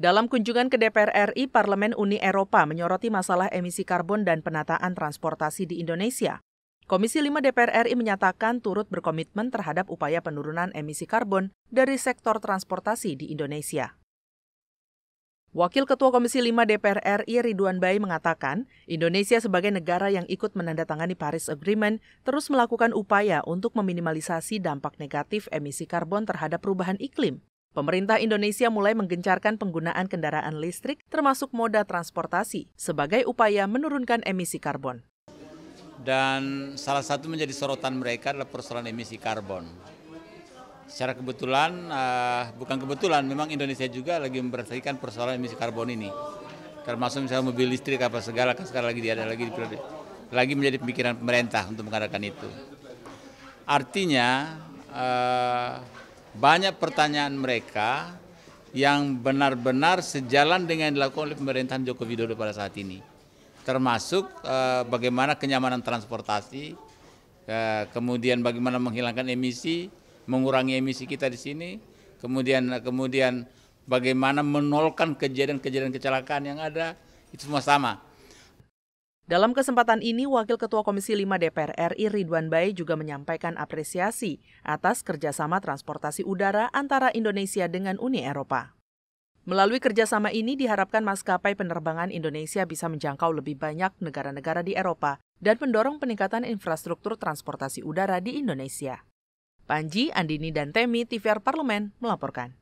Dalam kunjungan ke DPR RI, Parlemen Uni Eropa menyoroti masalah emisi karbon dan penataan transportasi di Indonesia. Komisi 5 DPR RI menyatakan turut berkomitmen terhadap upaya penurunan emisi karbon dari sektor transportasi di Indonesia. Wakil Ketua Komisi 5 DPR RI Ridwan Bayi mengatakan, Indonesia sebagai negara yang ikut menandatangani Paris Agreement terus melakukan upaya untuk meminimalisasi dampak negatif emisi karbon terhadap perubahan iklim. Pemerintah Indonesia mulai menggencarkan penggunaan kendaraan listrik, termasuk moda transportasi, sebagai upaya menurunkan emisi karbon. Dan salah satu menjadi sorotan mereka adalah persoalan emisi karbon. Secara kebetulan, uh, bukan kebetulan, memang Indonesia juga lagi memperhatikan persoalan emisi karbon ini. Termasuk misalnya mobil listrik apa segala, kan sekarang lagi ada lagi lagi menjadi pemikiran pemerintah untuk mengadakan itu. Artinya, uh, banyak pertanyaan mereka yang benar-benar sejalan dengan dilakukan oleh pemerintahan Joko Widodo pada saat ini. Termasuk eh, bagaimana kenyamanan transportasi, eh, kemudian bagaimana menghilangkan emisi, mengurangi emisi kita di sini, kemudian eh, kemudian bagaimana menolkan kejadian-kejadian kecelakaan yang ada, itu semua sama. Dalam kesempatan ini, Wakil Ketua Komisi 5 DPR RI Ridwan Bay juga menyampaikan apresiasi atas kerjasama transportasi udara antara Indonesia dengan Uni Eropa. Melalui kerjasama ini diharapkan maskapai penerbangan Indonesia bisa menjangkau lebih banyak negara-negara di Eropa dan mendorong peningkatan infrastruktur transportasi udara di Indonesia. Panji, Andini, dan Temi, TVR Parlemen melaporkan.